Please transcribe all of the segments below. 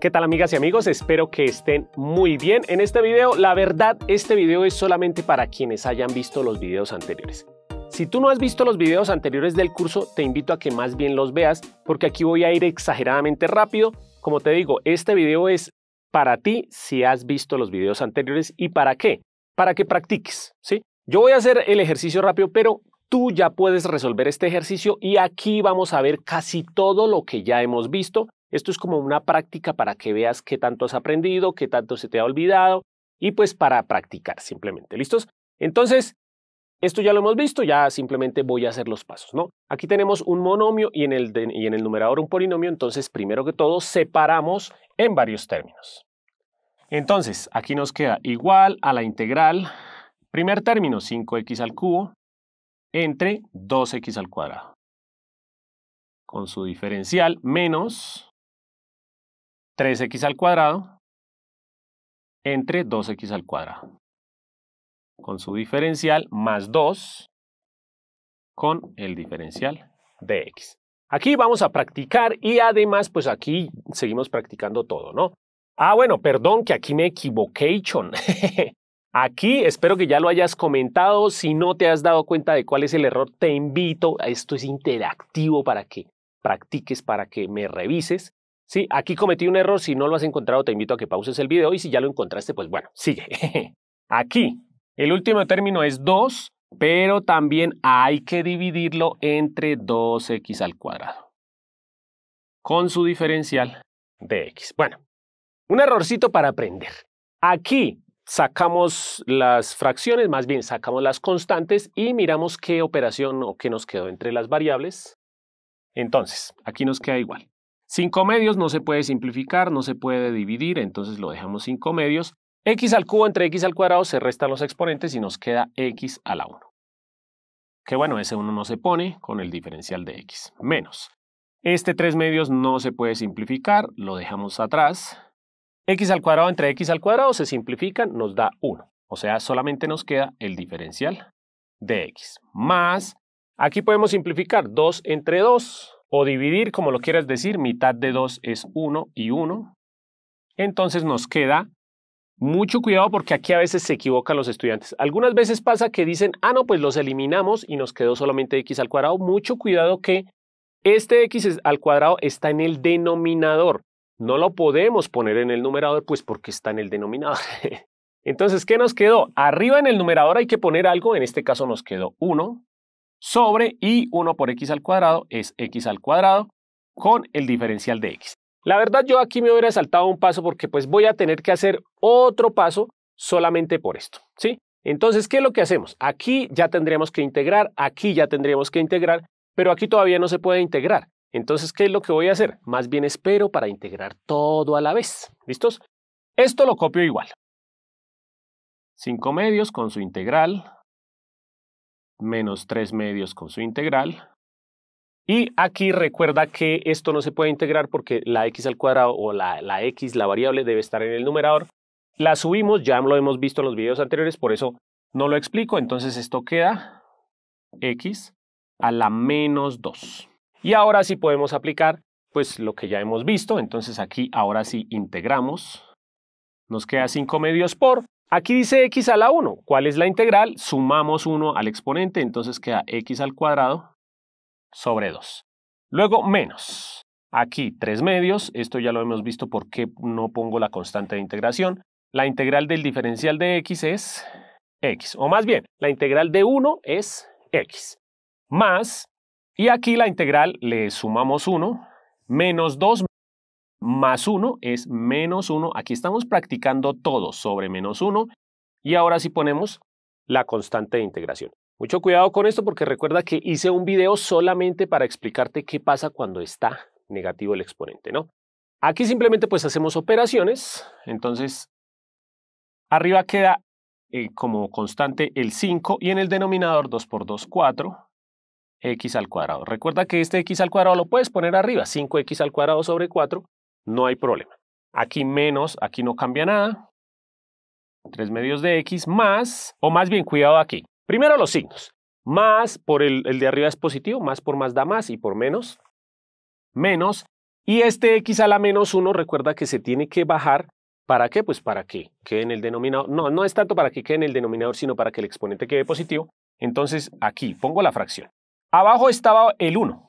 ¿Qué tal amigas y amigos? Espero que estén muy bien en este video. La verdad, este video es solamente para quienes hayan visto los videos anteriores. Si tú no has visto los videos anteriores del curso, te invito a que más bien los veas porque aquí voy a ir exageradamente rápido. Como te digo, este video es para ti si has visto los videos anteriores y para qué? Para que practiques, ¿sí? Yo voy a hacer el ejercicio rápido, pero tú ya puedes resolver este ejercicio y aquí vamos a ver casi todo lo que ya hemos visto esto es como una práctica para que veas qué tanto has aprendido, qué tanto se te ha olvidado y pues para practicar simplemente. ¿Listos? Entonces, esto ya lo hemos visto, ya simplemente voy a hacer los pasos, ¿no? Aquí tenemos un monomio y en el, y en el numerador un polinomio, entonces primero que todo separamos en varios términos. Entonces, aquí nos queda igual a la integral, primer término 5x al cubo, entre 2x al cuadrado, con su diferencial menos 3x al cuadrado entre 2x al cuadrado. Con su diferencial más 2 con el diferencial de x. Aquí vamos a practicar y además pues aquí seguimos practicando todo, ¿no? Ah, bueno, perdón que aquí me equivoqué, Chon. Aquí espero que ya lo hayas comentado. Si no te has dado cuenta de cuál es el error, te invito. Esto es interactivo para que practiques, para que me revises. Sí, aquí cometí un error. Si no lo has encontrado, te invito a que pauses el video y si ya lo encontraste, pues bueno, sigue. Aquí, el último término es 2, pero también hay que dividirlo entre 2x al cuadrado con su diferencial de x. Bueno, un errorcito para aprender. Aquí sacamos las fracciones, más bien sacamos las constantes y miramos qué operación o qué nos quedó entre las variables. Entonces, aquí nos queda igual. 5 medios no se puede simplificar, no se puede dividir, entonces lo dejamos 5 medios. x al cubo entre x al cuadrado se restan los exponentes y nos queda x a la 1. Que bueno, ese 1 no se pone con el diferencial de x, menos. Este 3 medios no se puede simplificar, lo dejamos atrás. x al cuadrado entre x al cuadrado se simplifican, nos da 1. O sea, solamente nos queda el diferencial de x. Más, aquí podemos simplificar 2 entre 2, o dividir, como lo quieras decir, mitad de 2 es 1 y 1. Entonces nos queda mucho cuidado porque aquí a veces se equivocan los estudiantes. Algunas veces pasa que dicen, ah, no, pues los eliminamos y nos quedó solamente x al cuadrado. Mucho cuidado que este x al cuadrado está en el denominador. No lo podemos poner en el numerador, pues porque está en el denominador. Entonces, ¿qué nos quedó? Arriba en el numerador hay que poner algo, en este caso nos quedó 1 sobre y 1 por x al cuadrado es x al cuadrado con el diferencial de x. La verdad yo aquí me hubiera saltado un paso porque pues voy a tener que hacer otro paso solamente por esto, ¿sí? Entonces, ¿qué es lo que hacemos? Aquí ya tendríamos que integrar, aquí ya tendríamos que integrar, pero aquí todavía no se puede integrar. Entonces, ¿qué es lo que voy a hacer? Más bien espero para integrar todo a la vez. ¿Listos? Esto lo copio igual. 5 medios con su integral menos 3 medios con su integral. Y aquí recuerda que esto no se puede integrar porque la x al cuadrado o la, la x, la variable, debe estar en el numerador. La subimos, ya lo hemos visto en los videos anteriores, por eso no lo explico. Entonces esto queda x a la menos 2. Y ahora sí podemos aplicar pues lo que ya hemos visto. Entonces aquí ahora sí integramos. Nos queda 5 medios por Aquí dice x a la 1. ¿Cuál es la integral? Sumamos 1 al exponente, entonces queda x al cuadrado sobre 2. Luego menos. Aquí 3 medios, esto ya lo hemos visto porque no pongo la constante de integración. La integral del diferencial de x es x, o más bien, la integral de 1 es x. Más, y aquí la integral le sumamos 1, menos 2 más 1 es menos 1. Aquí estamos practicando todo sobre menos 1. Y ahora sí ponemos la constante de integración. Mucho cuidado con esto porque recuerda que hice un video solamente para explicarte qué pasa cuando está negativo el exponente, ¿no? Aquí simplemente pues hacemos operaciones, entonces arriba queda eh, como constante el 5 y en el denominador 2 por 2, 4, x al cuadrado. Recuerda que este x al cuadrado lo puedes poner arriba, 5x al cuadrado sobre 4, no hay problema. Aquí menos, aquí no cambia nada. tres medios de x más, o más bien, cuidado aquí. Primero los signos. Más por el, el de arriba es positivo, más por más da más y por menos, menos. Y este x a la menos 1 recuerda que se tiene que bajar ¿Para qué? Pues para que quede en el denominador. No, no es tanto para que quede en el denominador, sino para que el exponente quede positivo. Entonces, aquí pongo la fracción. Abajo estaba el 1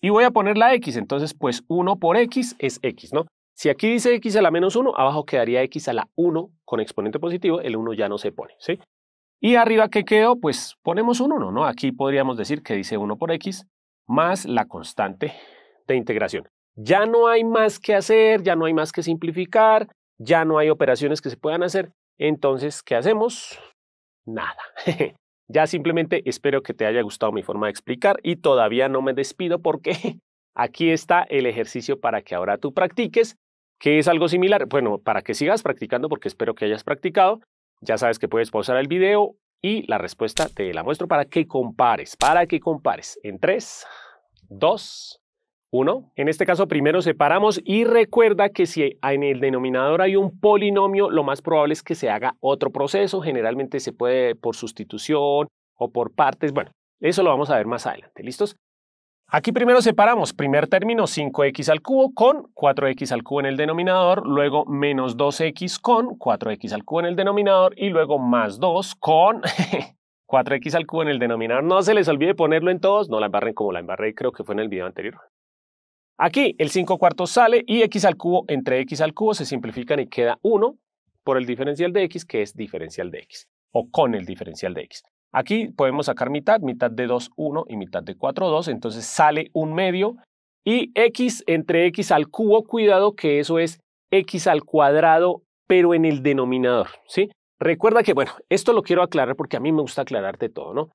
y voy a poner la x, entonces pues 1 por x es x, ¿no? Si aquí dice x a la menos 1, abajo quedaría x a la 1 con exponente positivo, el 1 ya no se pone, ¿sí? Y arriba, ¿qué quedó? Pues ponemos un 1, ¿no? Aquí podríamos decir que dice 1 por x más la constante de integración. Ya no hay más que hacer, ya no hay más que simplificar, ya no hay operaciones que se puedan hacer. Entonces, ¿qué hacemos? Nada. Ya simplemente espero que te haya gustado mi forma de explicar y todavía no me despido porque aquí está el ejercicio para que ahora tú practiques, que es algo similar, bueno, para que sigas practicando porque espero que hayas practicado. Ya sabes que puedes pausar el video y la respuesta te la muestro para que compares, para que compares en 3, 2, 1. En este caso primero separamos y recuerda que si en el denominador hay un polinomio, lo más probable es que se haga otro proceso. Generalmente se puede por sustitución o por partes. Bueno, eso lo vamos a ver más adelante. ¿Listos? Aquí primero separamos primer término 5x al cubo con 4x al cubo en el denominador, luego menos 2x con 4x al cubo en el denominador y luego más 2 con 4x al cubo en el denominador. No se les olvide ponerlo en todos, no la embarren como la embarré creo que fue en el video anterior. Aquí el 5 cuartos sale y x al cubo entre x al cubo se simplifican y queda 1 por el diferencial de x, que es diferencial de x, o con el diferencial de x. Aquí podemos sacar mitad, mitad de 2, 1 y mitad de 4, 2, entonces sale un medio. Y x entre x al cubo, cuidado que eso es x al cuadrado, pero en el denominador, ¿sí? Recuerda que, bueno, esto lo quiero aclarar porque a mí me gusta aclararte todo, ¿no?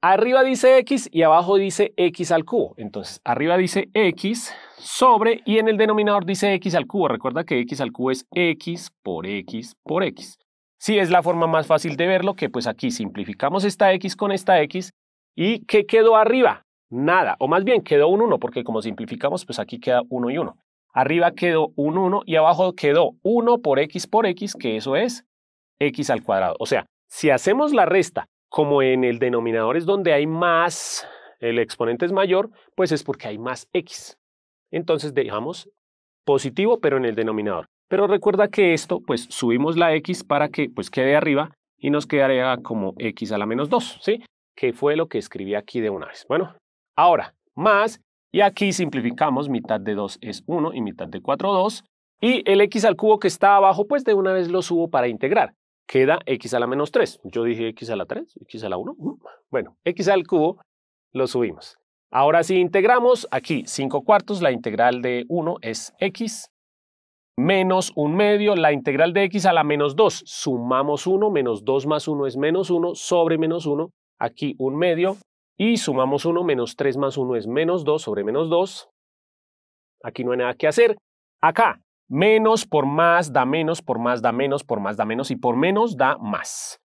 Arriba dice x y abajo dice x al cubo. Entonces, arriba dice x sobre y en el denominador dice x al cubo. Recuerda que x al cubo es x por x por x. Sí, es la forma más fácil de verlo que pues aquí simplificamos esta x con esta x y ¿qué quedó arriba? Nada, o más bien quedó un 1 porque como simplificamos pues aquí queda 1 y 1. Arriba quedó un 1 y abajo quedó 1 por x por x que eso es x al cuadrado. O sea, si hacemos la resta como en el denominador es donde hay más, el exponente es mayor, pues es porque hay más x. Entonces dejamos positivo, pero en el denominador. Pero recuerda que esto, pues subimos la x para que pues quede arriba y nos quedaría como x a la menos 2, ¿sí? Que fue lo que escribí aquí de una vez. Bueno, ahora, más, y aquí simplificamos, mitad de 2 es 1 y mitad de 4, 2. Y el x al cubo que está abajo, pues de una vez lo subo para integrar queda x a la menos 3. Yo dije x a la 3, x a la 1. Uh, bueno, x al cubo lo subimos. Ahora si integramos aquí 5 cuartos, la integral de 1 es x, menos 1 medio, la integral de x a la menos 2, sumamos 1, menos 2 más 1 es menos 1, sobre menos 1, aquí 1 medio, y sumamos 1, menos 3 más 1 es menos 2, sobre menos 2, aquí no hay nada que hacer. Acá, Menos por más da menos, por más da menos, por más da menos y por menos da más.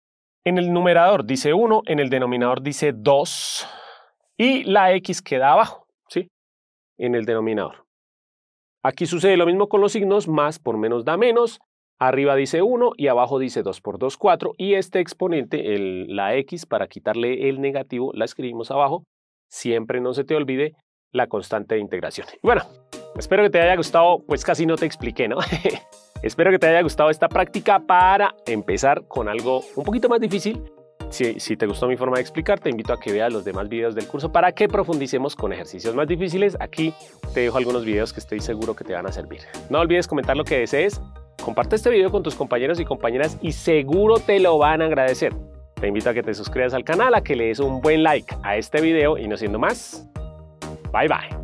En el numerador dice 1, en el denominador dice 2 y la x queda abajo, ¿sí? En el denominador. Aquí sucede lo mismo con los signos, más por menos da menos, arriba dice 1 y abajo dice 2 por 2, 4 y este exponente, la x, para quitarle el negativo, la escribimos abajo. Siempre no se te olvide la constante de integración. Bueno, Espero que te haya gustado, pues casi no te expliqué, ¿no? Espero que te haya gustado esta práctica para empezar con algo un poquito más difícil. Si, te gustó mi forma de explicar, te invito a que veas los demás videos del curso para que profundicemos con ejercicios más difíciles. Aquí te dejo algunos videos que estoy seguro que te van a servir. No olvides comentar lo que desees, comparte este video con tus compañeros y compañeras y seguro te lo van a agradecer. Te invito a que te suscribas al canal, a que le des un buen like a este video y no siendo más, bye bye.